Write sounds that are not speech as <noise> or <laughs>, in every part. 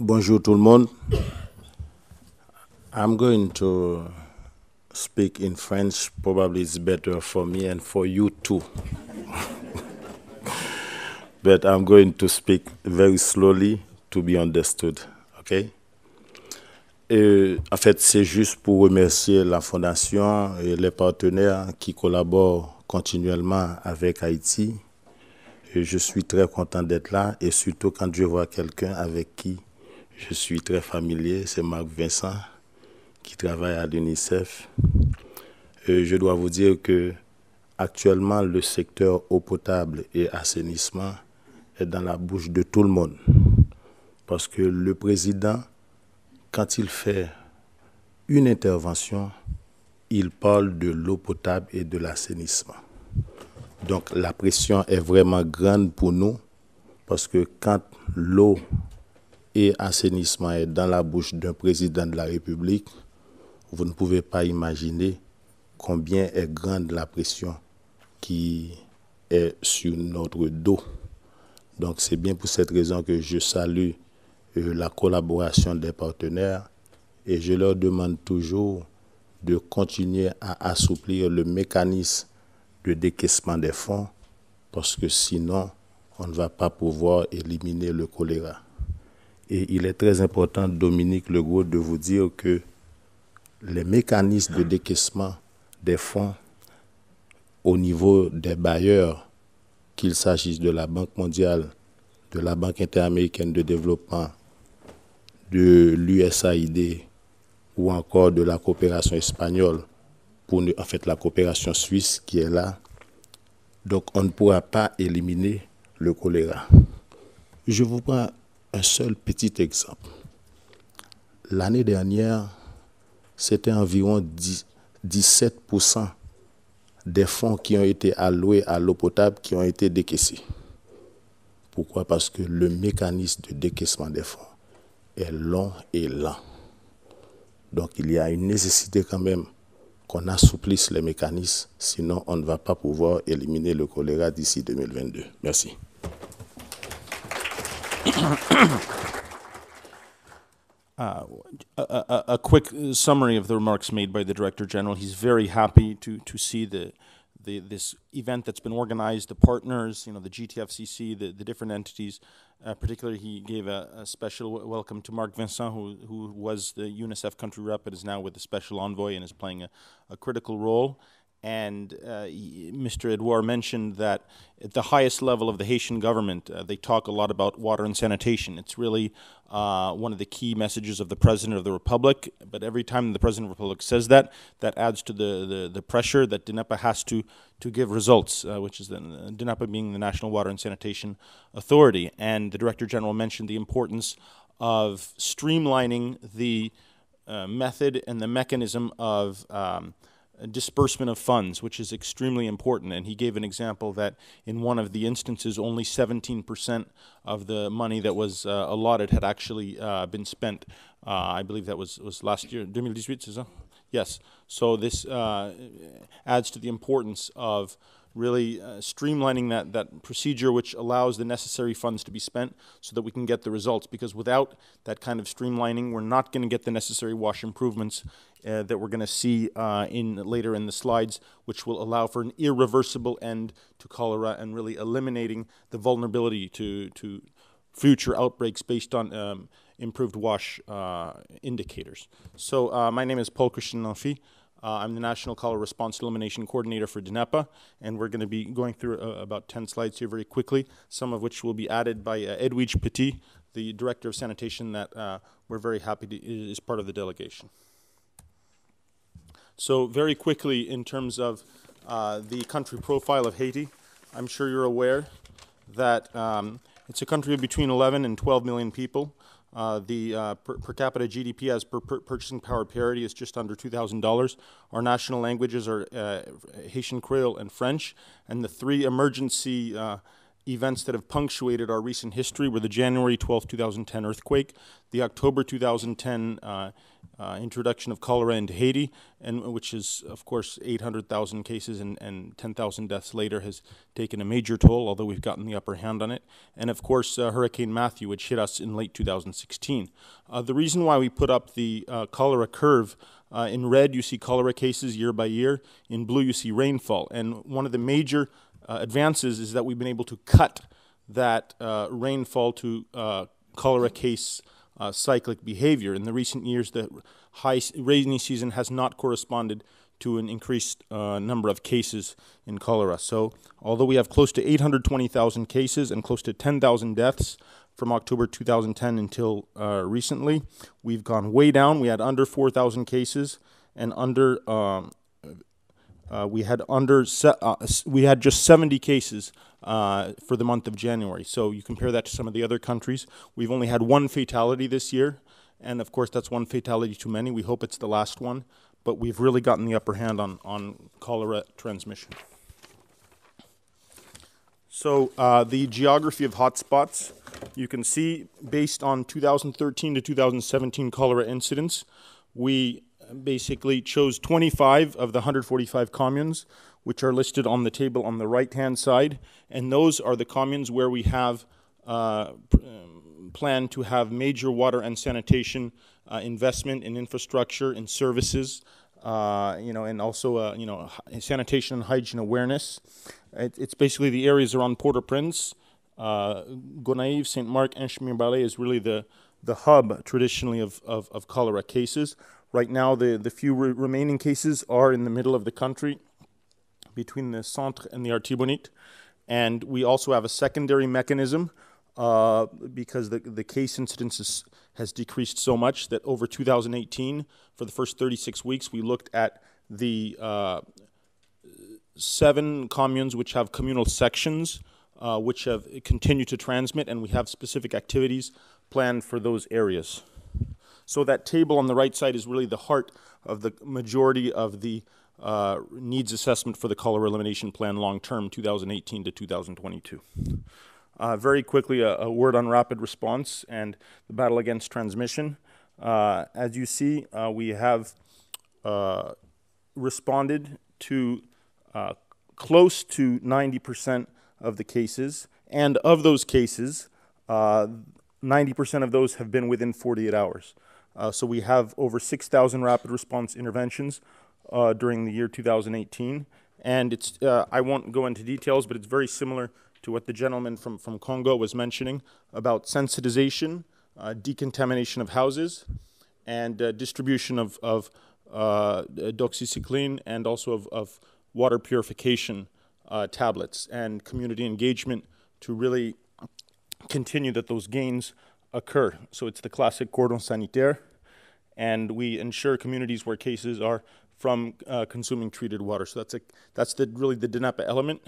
Bonjour tout le monde. I'm going to speak in French. Probably it's better for me and for you too. <laughs> but I'm going to speak very slowly to be understood. Okay? en fait, c'est juste pour remercier la Fondation et les partenaires qui collaborent continuellement avec Haïti. je suis très content d'être là et surtout quand je vois quelqu'un avec qui je suis très familier, c'est Marc Vincent qui travaille à l'UNICEF. je dois vous dire que actuellement le secteur eau potable et assainissement est dans la bouche de tout le monde. Parce que le président, quand il fait une intervention, il parle de l'eau potable et de l'assainissement. Donc la pression est vraiment grande pour nous parce que quand l'eau et assainissement est dans la bouche d'un président de la République, vous ne pouvez pas imaginer combien est grande la pression qui est sur notre dos. Donc c'est bien pour cette raison que je salue euh, la collaboration des partenaires et je leur demande toujours de continuer à assouplir le mécanisme de décaissement des fonds parce que sinon on ne va pas pouvoir éliminer le choléra. Et il est très important, Dominique Legault, de vous dire que les mécanismes de décaissement des fonds au niveau des bailleurs, qu'il s'agisse de la Banque mondiale, de la Banque interaméricaine de développement, de l'USAID ou encore de la coopération espagnole, pour en fait la coopération suisse qui est là. Donc on ne pourra pas éliminer le choléra. Je vous prends un seul petit exemple. L'année dernière, c'était environ 17% des fonds qui ont été alloués à l'eau potable qui ont été décaissés. Pourquoi Parce que le mécanisme de décaissement des fonds est long et lent. Donc il y a une nécessité quand même qu'on assouplisse les mécanismes, sinon on ne va pas pouvoir éliminer le choléra d'ici 2022. Merci. Uh, a, a, a, quick summary of the remarks made by the director general. He's very happy to to see the, the this event that's been organized. The partners, you know, the GTFCC, the, the different entities. Uh, particularly, he gave a, a special w- welcome to Marc Vincent, who who was the UNICEF country rep, and is now with the special envoy and is playing a, a critical role. And uh, Mr. Edouard mentioned that at the highest level of the Haitian government, uh, they talk a lot about water and sanitation. It's really uh, one of the key messages of the President of the Republic. But every time the President of the Republic says that, that adds to the, the, the pressure that DINAPA has to, to give results, uh, which is the, DINAPA being the National Water and Sanitation Authority. And the Director General mentioned the importance of streamlining the uh, method and the mechanism of. Um, disbursement of funds, which is extremely important. And he gave an example that in one of the instances, only 17% of the money that was uh, allotted had actually uh, been spent. Uh, I believe that was, was last year, 2018, Yes. So this uh, adds to the importance of really uh, streamlining that, that procedure which allows the necessary funds to be spent so that we can get the results because without that kind of streamlining we're not going to get the necessary wash improvements uh, that we're going to see uh, in later in the slides which will allow for an irreversible end to cholera and really eliminating the vulnerability to, to future outbreaks based on um, improved wash uh, indicators. So uh, my name is Paul Christian Nafi. Uh, I'm the National Color Response Elimination Coordinator for DNEPA, and we're going to be going through uh, about 10 slides here very quickly, some of which will be added by uh, Edwige Petit, the Director of Sanitation that uh, we're very happy to, is part of the delegation. So very quickly, in terms of uh, the country profile of Haiti, I'm sure you're aware that um, it's a country of between 11 and 12 million people. Uh, the uh, per, per, capita GDP as per, per, purchasing power parity is just under $2,000. Our national languages are uh, Haitian Creole and French, and the three emergency uh, events that have punctuated our recent history were the January 12, 2010 earthquake, the October 2010 uh, uh, introduction of cholera into Haiti, and which is, of course, 800,000 cases and, and 10,000 deaths later, has taken a major toll, although we've gotten the upper hand on it. And of course, uh, Hurricane Matthew, which hit us in late 2016. Uh, the reason why we put up the uh, cholera curve. Uh, in red, you see cholera cases year by year. In blue, you see rainfall. And one of the major uh, advances is that we've been able to cut that rainfall to cholera case uh, cyclic behavior. In the recent years, the high rainy season has not corresponded to an increased uh, number of cases in cholera. So, although we have close to 820,000 cases and close to 10,000 deaths from October 2010 until uh, recently, we've gone way down. We had under 4,000 cases and under um, uh, we had under se- uh, we had just 70 cases uh, for the month of January. So you compare that to some of the other countries. We've only had one fatality this year, and of course that's one fatality too many. We hope it's the last one, but we've really gotten the upper hand on on cholera transmission. So uh, the geography of hotspots, you can see based on 2013 to 2017 cholera incidents, we basically chose 25 of the 145 communes, which are listed on the table on the right-hand side, and those are the communes where we have uh, um, to have major water and sanitation uh, investment in infrastructure and services, uh, you know, and also uh, you know sanitation and hygiene awareness. It, it's basically the areas around Port-au-Prince, uh, Gonaïves, Saint Mark, and Chemin Ballet is really the the hub traditionally of, of, of cholera cases. Right now, the, the few re remaining cases are in the middle of the country between the Centre and the Artibonite. And we also have a secondary mechanism uh, because the, the case incidence is, has decreased so much that over 2018, for the first 36 weeks, we looked at the uh, seven communes which have communal sections uh, which have continued to transmit, and we have specific activities planned for those areas. So that table on the right side is really the heart of the majority of the uh, needs assessment for the color elimination plan long term 2018 to 2022. Uh, very quickly, a, a, word on rapid response and the battle against transmission. Uh, as you see, uh, we have uh, responded to uh, close to 90% of the cases, and of those cases, 90% of those have been within 48 hours. Uh, so we have over 6,000 rapid response interventions uh, during the year 2018. And it's, uh, I won't go into details, but it's very similar to what the gentleman from, from Congo was mentioning about sensitization, uh, decontamination of houses, and uh, distribution of, of uh, doxycycline and also of, of water purification tablets and community engagement to really continue that those gains occur. So it's the classic cordon sanitaire, and we ensure communities where cases are from uh, consuming treated water. So that's a, that's the really the DINAPA element.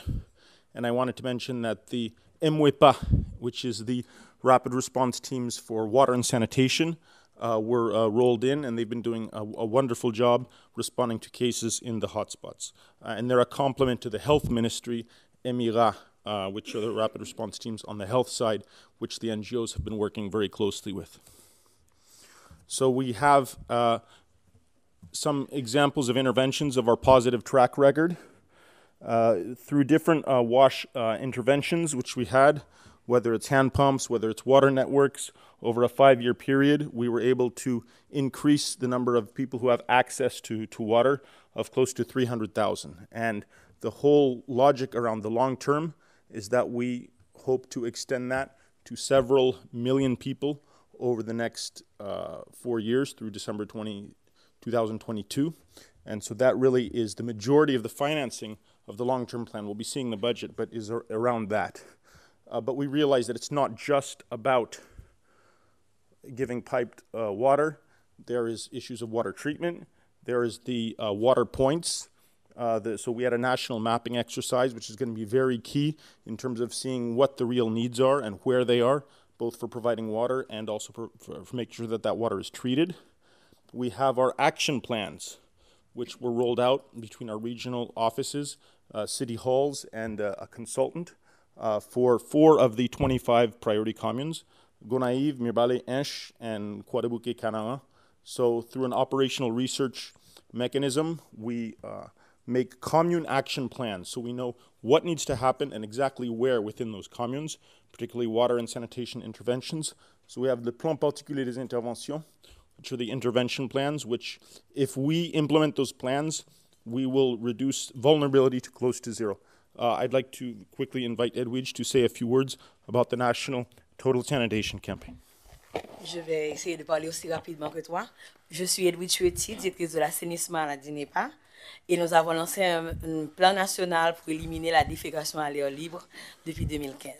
And I wanted to mention that the MWEPA, which is the rapid response teams for water and sanitation, uh, were uh, rolled in, and they've been doing a, a, wonderful job responding to cases in the hotspots. Uh, and they're a complement to the health ministry, EMIRA, uh, which are the rapid response teams on the health side, which the NGOs have been working very closely with. So we have uh, some examples of interventions of our positive track record. Uh, through different uh, WASH uh, interventions, which we had, whether it's hand pumps, whether it's water networks, over a five year period, we were able to increase the number of people who have access to, to water of close to 300,000. And the whole logic around the long term is that we hope to extend that to several million people over the next uh, four years through December 20, 2022. And so that really is the majority of the financing of the long term plan. We'll be seeing the budget, but is ar- around that. Uh, but we realize that it's not just about giving piped uh, water, there is issues of water treatment, there is the uh, water points uh, the, so we had a national mapping exercise, which is going to be very key in terms of seeing what the real needs are and where they are, both for providing water and also for, for, for making sure that that water is treated. We have our action plans, which were rolled out between our regional offices, uh, city halls, and uh, a consultant uh, for four of the 25 priority communes, Gonaive, Mirbale, Enche, and Quadabuque, Canaan. So through an operational research mechanism, we uh, make commune action plans so we know what needs to happen and exactly where within those communes, particularly water and sanitation interventions. So we have the plan particulier des interventions, which are the intervention plans, which if we implement those plans, we will reduce vulnerability to close to zero. Uh, I'd like to quickly invite Edwidge to say a few words about the National Total Sanitation Campaign. Je vais essayer de parler aussi rapidement que toi. Je suis Edwidge Chuetti, directrice de l'assainissement à la DINEPA. Et nous avons lancé un, plan national pour éliminer la défécation à l'air libre depuis 2015.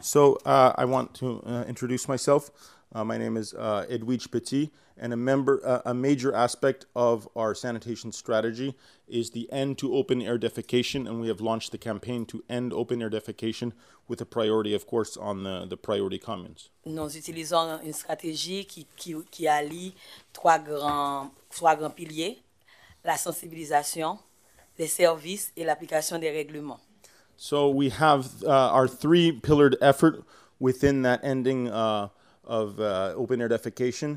So, uh, I want to uh, introduce myself. Uh, my name is uh, Edwige Petit, and a member, uh, a major aspect of our sanitation strategy is the end to open air defecation, and we have launched the campaign to end open air defecation with a priority, of course, on the, the priority communes. Nous utilisons une stratégie qui, qui, qui allie trois grands, trois grands piliers, la sensibilisation, les services et l'application des règlements. So we have uh, our three-pillared effort within that ending uh, of open It's, S's.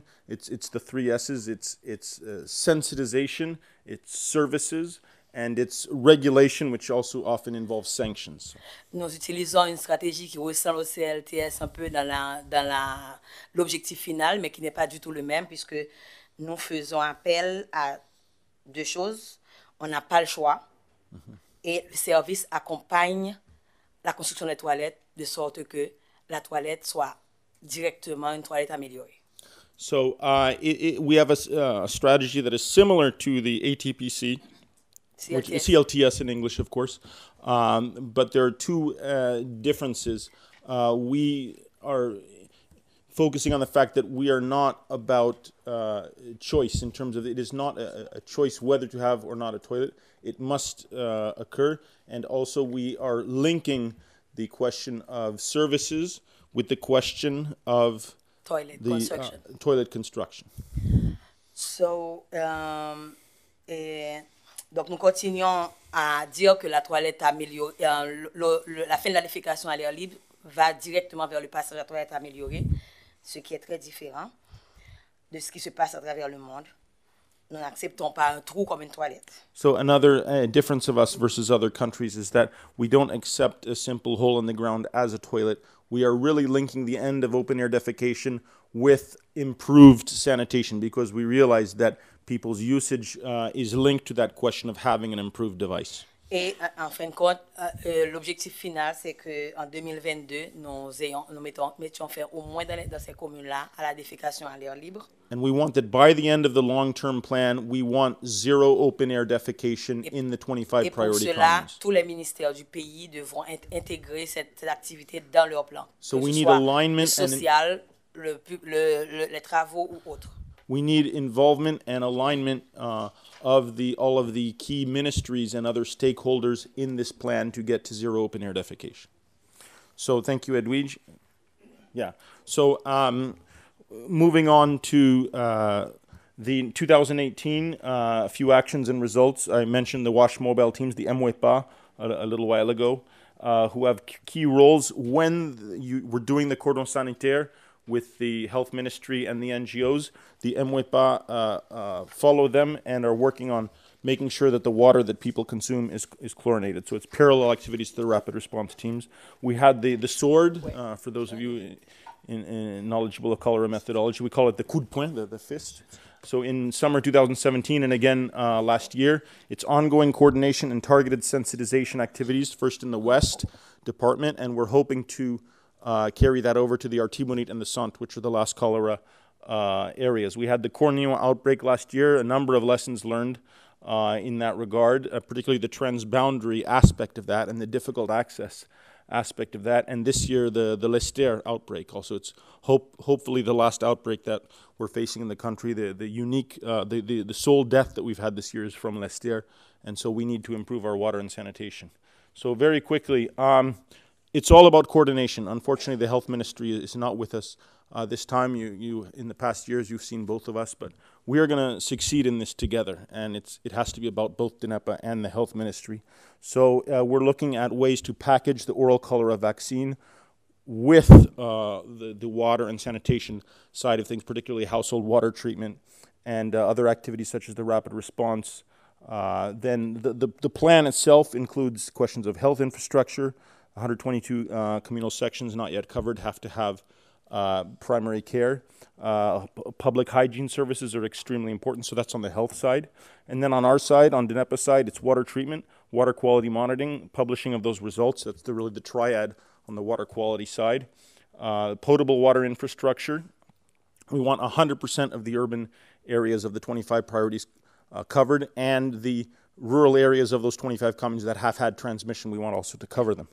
It's, services, and it's regulation, which also often sanctions. Nous utilisons une stratégie qui ressemble au CLTS un peu dans l'objectif final, mais qui n'est pas du tout le même puisque nous faisons appel à deux choses. On n'a pas le choix mm-hmm. et le service accompagne la construction des toilettes de sorte que la toilette soit directement une toilette améliorée. So uh, it, it, we have a, uh, strategy that is similar to the ATPC, CLTS. which is CLTS in English, of course, um, but there are two uh, differences. Uh, we are focusing on the fact that we are not about uh, choice in terms of it is not a, a, choice whether to have or not a toilet. It must uh, occur. And also, we are linking the question of services with the question of toilet the, uh, construction. Uh, toilet construction. So, um, et, eh, donc nous continuons à dire que la toilette améliorée, euh, le, le, la fin de la défécation à l'air libre va directement vers le passage à la toilette améliorée, ce qui est très différent de ce qui se passe à travers le monde. Nous n'acceptons pas un trou comme une toilette. So another uh, difference of us versus other countries is that we don't accept a simple hole in the ground as a toilet we are really linking the end of open air defecation with improved sanitation because we realize that people's usage uh, is linked to that question of having an improved device. Et euh, en fin de compte, euh, euh, l'objectif final, c'est qu'en 2022, nous, ayons, nous mettons, mettions faire au moins dans, les, dans ces communes-là à la défécation à l'air libre. And we want that by the end of the long-term plan, we want zero open-air defecation et, in the 25 et pour cela, tous les ministères du pays devront int intégrer cette, cette, activité dans leur plan. So que we ce need soit alignment le social, le, le, le, les travaux ou autres. We need involvement and alignment uh, of the all of the key ministries and other stakeholders in this plan to get to zero open air defecation. So thank you, Edwige. Yeah. So um, moving on to uh, the 2018 uh, few actions and results. I mentioned the Wash Mobile teams, the Mwipa, a, a little while ago, uh, who have key roles when you were doing the cordon sanitaire with the health ministry and the NGOs. The MWEPA uh, uh, follow them and are working on making sure that the water that people consume is, is chlorinated. So it's parallel activities to the rapid response teams. We had the, the sword, uh, for those of you in, in knowledgeable of cholera methodology, we call it the coup de poing, the, the fist. So in summer 2017 and again uh, last year, it's ongoing coordination and targeted sensitization activities, first in the West Department, and we're hoping to uh, carry that over to the Artibonite and the Sant, which are the last cholera uh, areas. We had the Cornillon outbreak last year, a number of lessons learned uh, in that regard, uh, particularly the transboundary aspect of that and the difficult access aspect of that. And this year, the, the Lester outbreak. Also, it's hope, hopefully the last outbreak that we're facing in the country. The, the unique, uh, the, the, the sole death that we've had this year is from Lester, and so we need to improve our water and sanitation. So, very quickly, um, it's all about coordination. Unfortunately, the health ministry is not with us uh, this time. You, you, in the past years, you've seen both of us, but we are going to succeed in this together, and it's it has to be about both DNEPA and the health ministry. So uh, we're looking at ways to package the oral cholera vaccine with uh, the the water and sanitation side of things, particularly household water treatment and uh, other activities such as the rapid response. Uh, then the, the the plan itself includes questions of health infrastructure. 122 uh, communal sections not yet covered have to have uh, primary care. Uh, public hygiene services are extremely important, so that's on the health side. And then on our side, on DNEPA's side, it's water treatment, water quality monitoring, publishing of those results. That's the, really the triad on the water quality side. Uh, potable water infrastructure. We want 100% of the urban areas of the 25 priorities uh, covered and the rural areas of those 25 communities that have had transmission, we want also to cover them.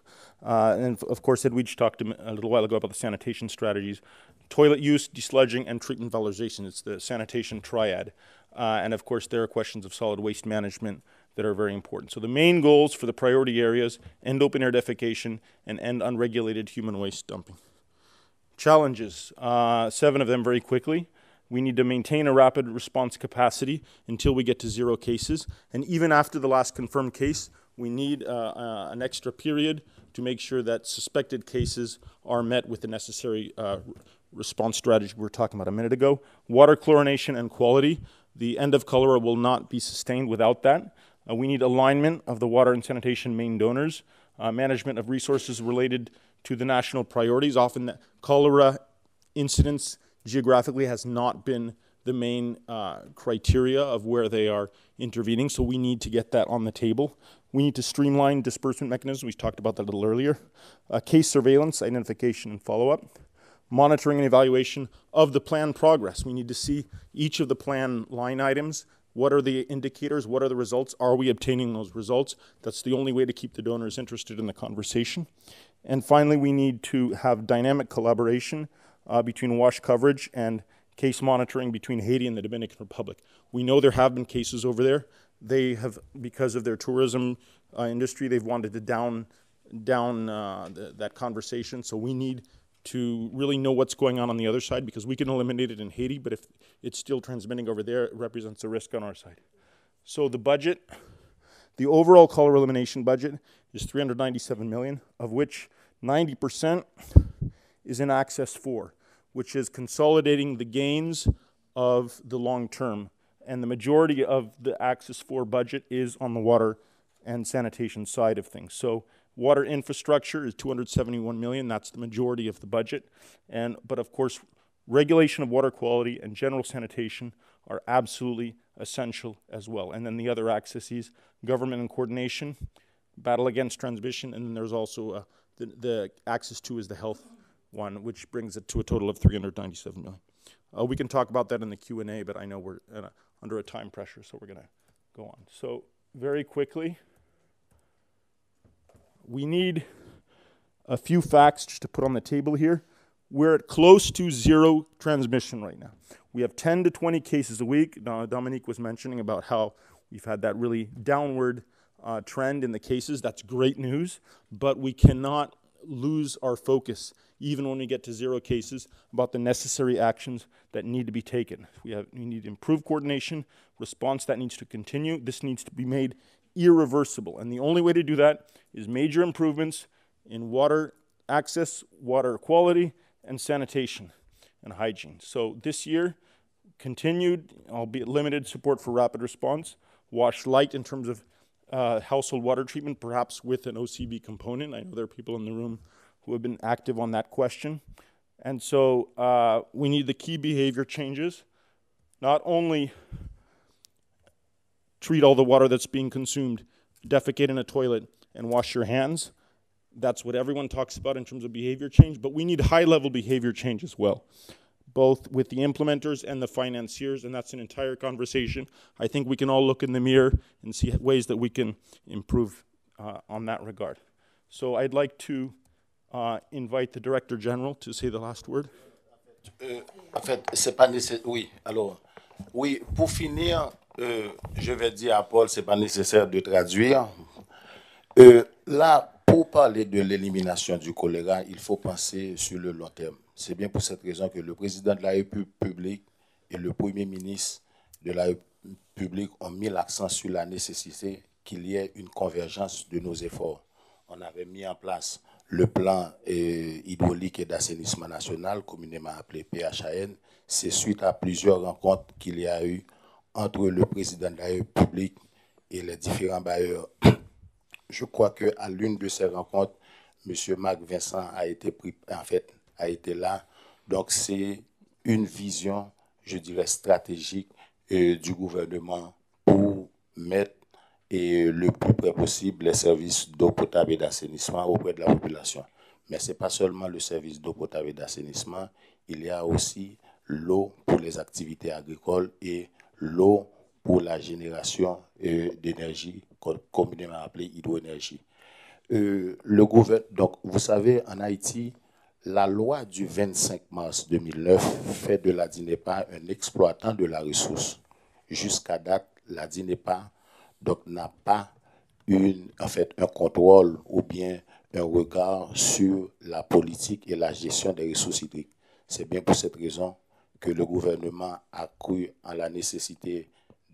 Uh, and of course, Edwige talked a little while ago about the sanitation strategies, toilet use, desludging, and treatment valorization. It's the sanitation triad. Uh, and of course, there are questions of solid waste management that are very important. So the main goals for the priority areas, end open air defecation and end unregulated human waste dumping. Challenges, uh, seven of them very quickly. We need to maintain a rapid response capacity until we get to zero cases. And even after the last confirmed case, we need uh, uh, an extra period to make sure that suspected cases are met with the necessary uh, response strategy we were talking about a minute ago. Water chlorination and quality. The end of cholera will not be sustained without that. Uh, we need alignment of the water and sanitation main donors, uh, management of resources related to the national priorities. Often, cholera incidents geographically has not been the main uh, criteria of where they are intervening, so we need to get that on the table. We need to streamline disbursement mechanisms. We talked about that a little earlier. Uh, case surveillance, identification, and follow-up. Monitoring and evaluation of the plan progress. We need to see each of the plan line items. What are the indicators? What are the results? Are we obtaining those results? That's the only way to keep the donors interested in the conversation. And finally, we need to have dynamic collaboration uh, between wash coverage and case monitoring between Haiti and the Dominican Republic. We know there have been cases over there. They have, because of their tourism uh, industry, they've wanted to down, down uh, th that conversation. So we need to really know what's going on on the other side because we can eliminate it in Haiti, but if it's still transmitting over there, it represents a risk on our side. So the budget, the overall color elimination budget is 397 million, of which 90 percent is in Access 4, which is consolidating the gains of the long term. And the majority of the Access 4 budget is on the water and sanitation side of things. So water infrastructure is 271 million. That's the majority of the budget. And but of course, regulation of water quality and general sanitation are absolutely essential as well. And then the other axes, government and coordination, battle against transmission, and then there's also uh, the, the axis two is the health one, which brings it to a total of 397 million. Uh, we can talk about that in the Q&A, but I know we're a, under a time pressure, so we're going to go on. So very quickly, we need a few facts just to put on the table here. We're at close to zero transmission right now. We have 10 to 20 cases a week. Dominique was mentioning about how we've had that really downward uh, trend in the cases. That's great news, but we cannot lose our focus, even when we get to zero cases, about the necessary actions that need to be taken. We, have, we need improved coordination, response that needs to continue. This needs to be made irreversible. And the only way to do that is major improvements in water access, water quality, and sanitation and hygiene. So this year, continued, albeit limited, support for rapid response. Watch light in terms of uh, household water treatment, perhaps with an OCB component. I know there are people in the room who have been active on that question. And so uh, we need the key behavior changes, not only treat all the water that's being consumed, defecate in a toilet, and wash your hands. That's what everyone talks about in terms of behavior change, but we need high level behavior change as well both with the implementers and the financiers, and that's an entire conversation. I think we can all look in the mirror and see ways that we can improve uh, on that regard. So I'd like to uh, invite the Director General to say the last word. Euh, en fait, c'est pas nécessaire. Oui, alors, oui, pour finir, euh, je vais dire à Paul, c'est pas nécessaire de traduire. Euh, là, pour parler de l'élimination du choléra, il faut penser sur le long terme. C'est bien pour cette raison que le président de la République et le premier ministre de la République ont mis l'accent sur la nécessité qu'il y ait une convergence de nos efforts. On avait mis en place le plan euh, hydraulique et d'assainissement national, communément appelé PHAN. C'est suite à plusieurs rencontres qu'il y a eu entre le président de la République et les différents bailleurs. Je crois qu'à l'une de ces rencontres, M. Marc Vincent a été pris, en fait, a été là. Donc c'est une vision, je dirais, stratégique euh, du gouvernement pour mettre et euh, le plus près possible les services d'eau potable et d'assainissement auprès de la population. Mais ce n'est pas seulement le service d'eau potable et d'assainissement, il y a aussi l'eau pour les activités agricoles et l'eau pour la génération euh, d'énergie, communément appelée hydroénergie. le gouvernement, donc, vous savez, en Haïti, la loi du 25 mars 2009 fait de la DINEPA un exploitant de la ressource. Jusqu'à date, la DINEPA n'a pas une, un contrôle ou bien un regard sur la politique et la gestion des ressources hydriques. C'est bien pour cette raison que le gouvernement a cru en la nécessité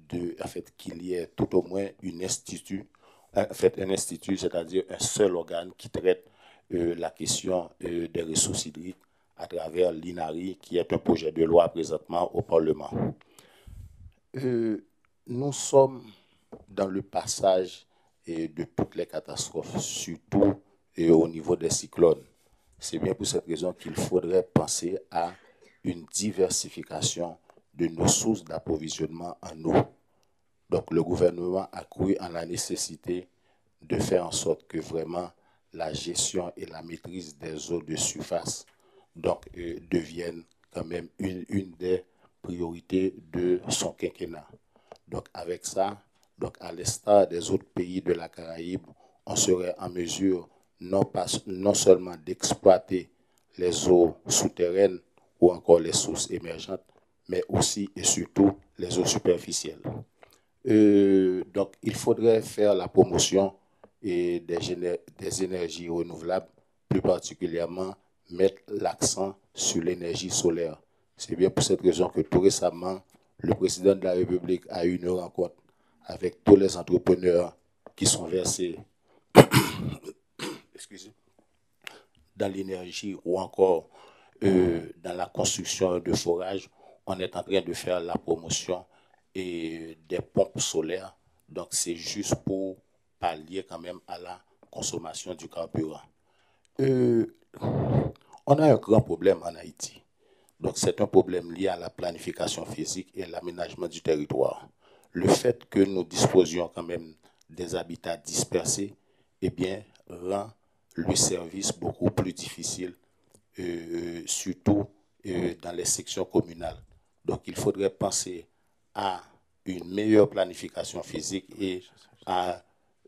de, qu'il y ait tout au moins une institut, un institut, c'est-à-dire un seul organe qui traite euh, la question euh, des ressources hydriques à travers l'INARI, qui est un projet de loi présentement au Parlement. Euh, nous sommes dans le passage de toutes les catastrophes, surtout au niveau des cyclones. C'est bien pour cette raison qu'il faudrait penser à une diversification de nos sources d'approvisionnement en eau. Donc le gouvernement a cru en la nécessité de faire en sorte que vraiment la gestion et la maîtrise des eaux de surface donc, euh, deviennent quand même une, des priorités de son quinquennat. Donc avec ça, donc à l'instar des autres pays de la Caraïbe, on serait en mesure non, pas, non seulement d'exploiter les eaux souterraines ou encore les sources émergentes, mais aussi et surtout les eaux superficielles. Euh, donc il faudrait faire la promotion et des, énergies renouvelables, plus particulièrement mettre l'accent sur l'énergie solaire. C'est bien pour cette raison que tout récemment, le président de la République a eu une rencontre avec tous les entrepreneurs qui sont versés <coughs> dans l'énergie ou encore euh, dans la construction de forages. On est en train de faire la promotion et des pompes solaires. Donc c'est juste pour pas lié quand même à la consommation du carburant. Euh, on a un grand problème en Haïti. Donc c'est un problème lié à la planification physique et à l'aménagement du territoire. Le fait que nous disposions quand même des habitats dispersés, eh bien, rend le service beaucoup plus difficile, euh, surtout euh, dans les sections communales. Donc il faudrait penser à une meilleure planification physique et à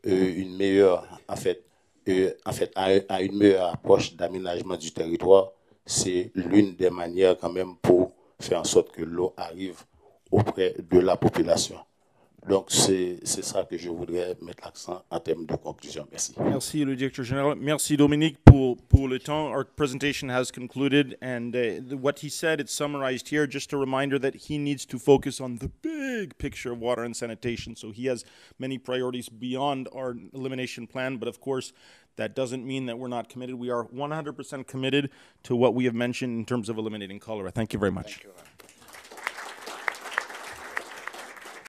euh, mhm. une meilleure, en fait, euh, en à une meilleure approche d'aménagement du territoire, c'est l'une des manières quand même pour faire en sorte que l'eau arrive auprès de la population. Donc, c'est ça que je voudrais mettre l'accent en termes de conclusion. Merci. Merci, le directeur général. Merci, Dominique, pour, pour le temps. Our presentation has concluded, and uh, what he said, it's summarized here. Just a reminder that he needs to focus on the big picture of water and sanitation. So he has many priorities beyond our elimination plan, but of course, that doesn't mean that we're not committed. We are 100% committed to what we have mentioned in terms of eliminating cholera. Thank you very much.